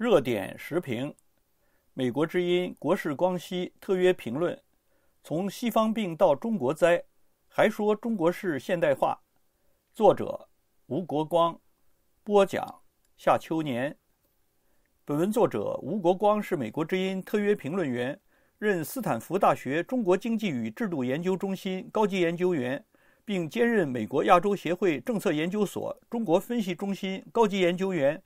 热点时评，《美国之音》国事光熙特约评论：从西方病到中国灾，还说中国是现代化。作者：吴国光。播讲：夏秋年。本文作者吴国光是《美国之音》特约评论员，任斯坦福大学中国经济与制度研究中心高级研究员，并兼任美国亚洲协会政策研究所中国分析中心高级研究员。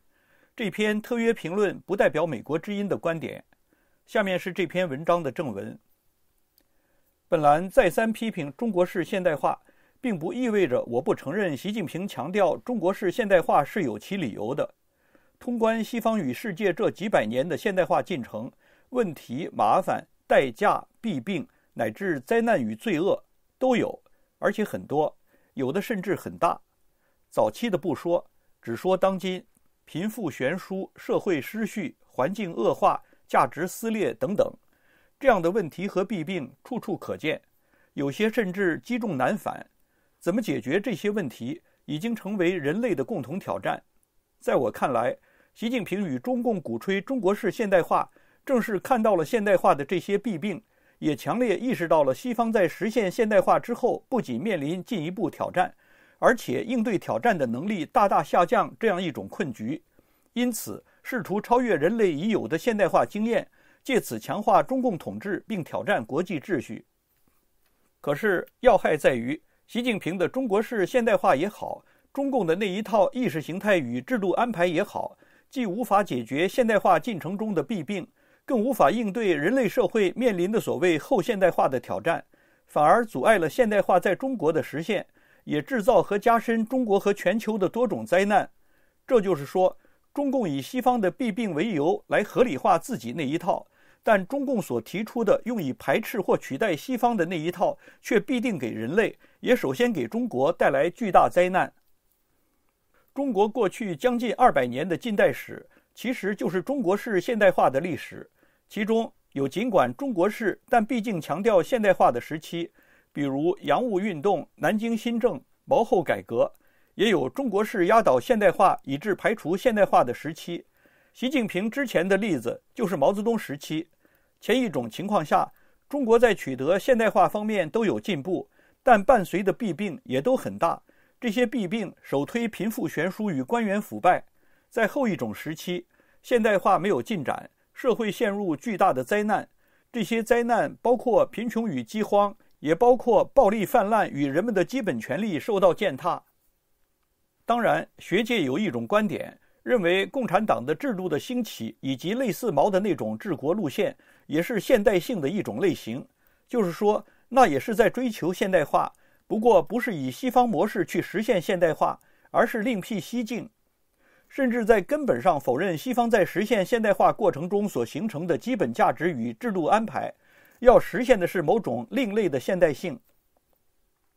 这篇特约评论不代表美国之音的观点。下面是这篇文章的正文。本栏再三批评中国式现代化，并不意味着我不承认习近平强调中国式现代化是有其理由的。通关西方与世界这几百年的现代化进程，问题、麻烦、代价、弊病乃至灾难与罪恶都有，而且很多，有的甚至很大。早期的不说，只说当今。贫富悬殊、社会失序、环境恶化、价值撕裂等等，这样的问题和弊病处处可见，有些甚至积重难返。怎么解决这些问题，已经成为人类的共同挑战。在我看来，习近平与中共鼓吹中国式现代化，正是看到了现代化的这些弊病，也强烈意识到了西方在实现现代化之后，不仅面临进一步挑战。而且应对挑战的能力大大下降，这样一种困局，因此试图超越人类已有的现代化经验，借此强化中共统治并挑战国际秩序。可是要害在于，习近平的中国式现代化也好，中共的那一套意识形态与制度安排也好，既无法解决现代化进程中的弊病，更无法应对人类社会面临的所谓后现代化的挑战，反而阻碍了现代化在中国的实现。也制造和加深中国和全球的多种灾难，这就是说，中共以西方的弊病为由来合理化自己那一套，但中共所提出的用以排斥或取代西方的那一套，却必定给人类，也首先给中国带来巨大灾难。中国过去将近二百年的近代史，其实就是中国式现代化的历史，其中有尽管中国式，但毕竟强调现代化的时期。比如洋务运动、南京新政、毛后改革，也有中国式压倒现代化以致排除现代化的时期。习近平之前的例子就是毛泽东时期。前一种情况下，中国在取得现代化方面都有进步，但伴随的弊病也都很大。这些弊病首推贫富悬殊与官员腐败。在后一种时期，现代化没有进展，社会陷入巨大的灾难。这些灾难包括贫穷与饥荒。也包括暴力泛滥与人们的基本权利受到践踏。当然，学界有一种观点认为，共产党的制度的兴起以及类似毛的那种治国路线，也是现代性的一种类型，就是说，那也是在追求现代化，不过不是以西方模式去实现现代化，而是另辟蹊径，甚至在根本上否认西方在实现现代化过程中所形成的基本价值与制度安排。要实现的是某种另类的现代性。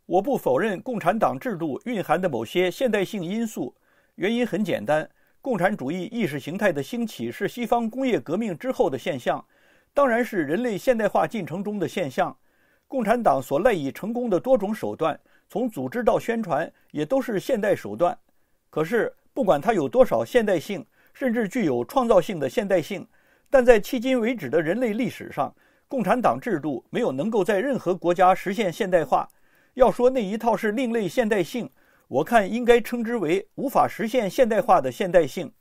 我不否认共产党制度蕴含的某些现代性因素，原因很简单：，共产主义意识形态的兴起是西方工业革命之后的现象，当然是人类现代化进程中的现象。共产党所赖以成功的多种手段，从组织到宣传，也都是现代手段。可是，不管它有多少现代性，甚至具有创造性的现代性，但在迄今为止的人类历史上，共产党制度没有能够在任何国家实现现代化。要说那一套是另类现代性，我看应该称之为无法实现现代化的现代性。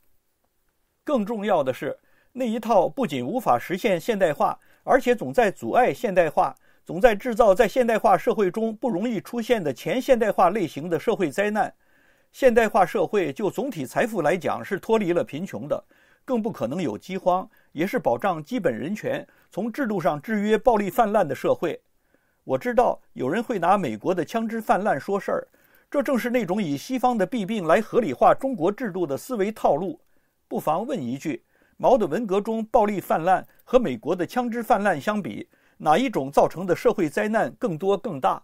更重要的是，那一套不仅无法实现现代化，而且总在阻碍现代化，总在制造在现代化社会中不容易出现的前现代化类型的社会灾难。现代化社会就总体财富来讲是脱离了贫穷的，更不可能有饥荒。也是保障基本人权，从制度上制约暴力泛滥的社会。我知道有人会拿美国的枪支泛滥说事儿，这正是那种以西方的弊病来合理化中国制度的思维套路。不妨问一句：毛的文革中暴力泛滥和美国的枪支泛滥相比，哪一种造成的社会灾难更多更大？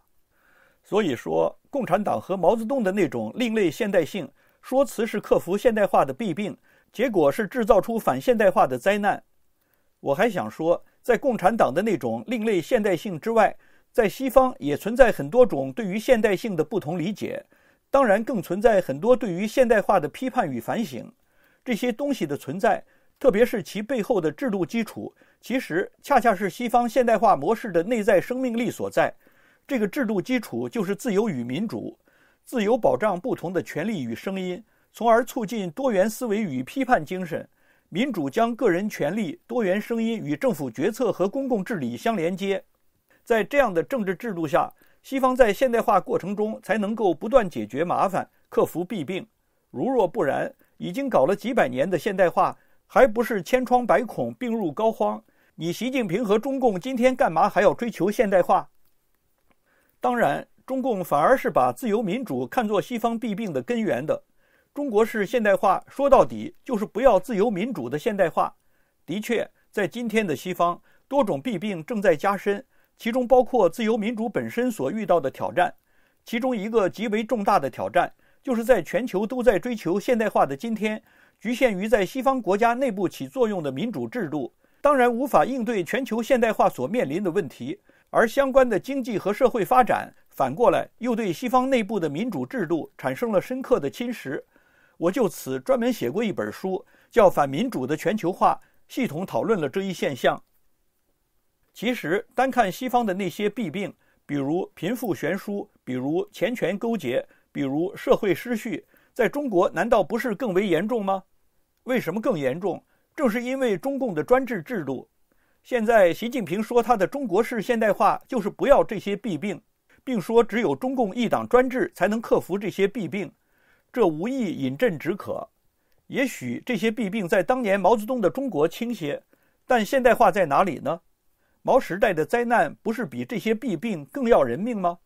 所以说，共产党和毛泽东的那种另类现代性说辞是克服现代化的弊病。结果是制造出反现代化的灾难。我还想说，在共产党的那种另类现代性之外，在西方也存在很多种对于现代性的不同理解。当然，更存在很多对于现代化的批判与反省。这些东西的存在，特别是其背后的制度基础，其实恰恰是西方现代化模式的内在生命力所在。这个制度基础就是自由与民主，自由保障不同的权利与声音。从而促进多元思维与批判精神，民主将个人权利、多元声音与政府决策和公共治理相连接。在这样的政治制度下，西方在现代化过程中才能够不断解决麻烦、克服弊病。如若不然，已经搞了几百年的现代化，还不是千疮百孔、病入膏肓？你习近平和中共今天干嘛还要追求现代化？当然，中共反而是把自由民主看作西方弊病的根源的。中国式现代化说到底就是不要自由民主的现代化。的确，在今天的西方，多种弊病正在加深，其中包括自由民主本身所遇到的挑战。其中一个极为重大的挑战，就是在全球都在追求现代化的今天，局限于在西方国家内部起作用的民主制度，当然无法应对全球现代化所面临的问题。而相关的经济和社会发展，反过来又对西方内部的民主制度产生了深刻的侵蚀。我就此专门写过一本书，叫《反民主的全球化》，系统讨论了这一现象。其实，单看西方的那些弊病，比如贫富悬殊，比如钱权勾结，比如社会失序，在中国难道不是更为严重吗？为什么更严重？正是因为中共的专制制度。现在习近平说他的中国式现代化就是不要这些弊病，并说只有中共一党专制才能克服这些弊病。这无异饮鸩止渴，也许这些弊病在当年毛泽东的中国轻些，但现代化在哪里呢？毛时代的灾难不是比这些弊病更要人命吗？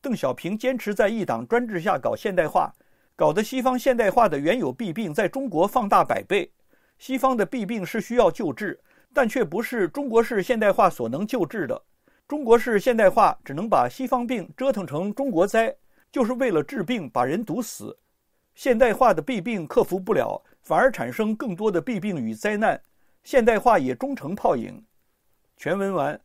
邓小平坚持在一党专制下搞现代化，搞得西方现代化的原有弊病在中国放大百倍。西方的弊病是需要救治，但却不是中国式现代化所能救治的。中国式现代化只能把西方病折腾成中国灾。就是为了治病把人毒死，现代化的弊病克服不了，反而产生更多的弊病与灾难，现代化也终成泡影。全文完。